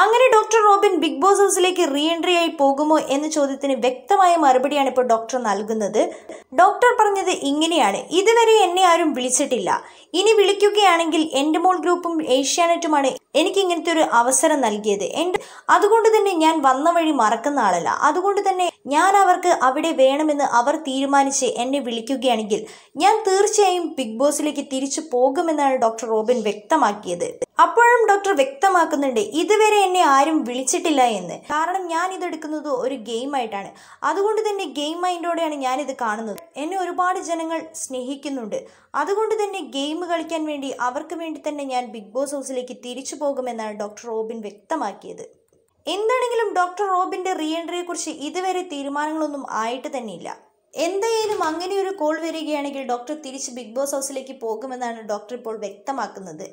അങ്ങനെ doctor Robin Bigg Boss ഹൗസിലേക്ക് re entry ആയി പോകുമോ എന്ന ചോദ്യത്തിന് വ്യക്തമായ മറുപടിയാണ് ഇപ്പോൾ ഡോക്ടർ നൽകുന്നത് ഡോക്ടർ പറഞ്ഞത് ഇങ്ങനെയാണ് ഇതുവരെ എന്നെ ആരും വിളിച്ചിട്ടില്ല ഇനി വിളിക്കുകയാണെങ്കിൽ എൻ്റെ മോൾ ഗ്രൂപ്പും ഏഷ്യാനെറ്റുമാണ് എനിക്ക് ഇങ്ങനത്തെ ഒരു അവസരം നൽകിയത് എൻ്റെ അതുകൊണ്ട് തന്നെ ഞാൻ വന്ന വഴി മറക്കുന്ന ആളല്ല അതുകൊണ്ട് തന്നെ ഞാൻ അവർക്ക് അവിടെ വേണമെന്ന് അവർ തീരുമാനിച്ച് എന്നെ വിളിക്കുകയാണെങ്കിൽ ഞാൻ തീർച്ചയായും ബിഗ് ബോസിലേക്ക് തിരിച്ചു പോകുമെന്നാണ് ഡോക്ടർ റോബിൻ വ്യക്തമാക്കിയത് അപ്പോഴും ഡോക്ടർ വ്യക്തമാക്കുന്നുണ്ട് ഇതുവരെ എന്നെ ആരും വിളിച്ചിട്ടില്ല എന്ന് കാരണം ഞാൻ ഇതെടുക്കുന്നത് ഒരു ഗെയിം ആയിട്ടാണ് അതുകൊണ്ട് തന്നെ ഗെയിം മൈൻഡോടെയാണ് ഞാനിത് കാണുന്നത് എന്നെ ഒരുപാട് ജനങ്ങൾ സ്നേഹിക്കുന്നുണ്ട് അതുകൊണ്ട് തന്നെ ഗെയിം കളിക്കാൻ വേണ്ടി അവർക്ക് വേണ്ടി തന്നെ ഞാൻ ബിഗ് ബോസ് ഹൗസിലേക്ക് തിരിച്ചു പോകുമെന്നാണ് ഡോക്ടർ റോബിൻ വ്യക്തമാക്കിയത് എന്താണെങ്കിലും ഡോക്ടർ റോബിന്റെ റീ കുറിച്ച് ഇതുവരെ തീരുമാനങ്ങളൊന്നും ആയിട്ട് ഇല്ല എന്തായാലും അങ്ങനെ ഒരു കോൾ വരികയാണെങ്കിൽ ഡോക്ടർ തിരിച്ച് ബിഗ് ബോസ് ഹൗസിലേക്ക് പോകുമെന്നാണ് ഡോക്ടർ ഇപ്പോൾ വ്യക്തമാക്കുന്നത്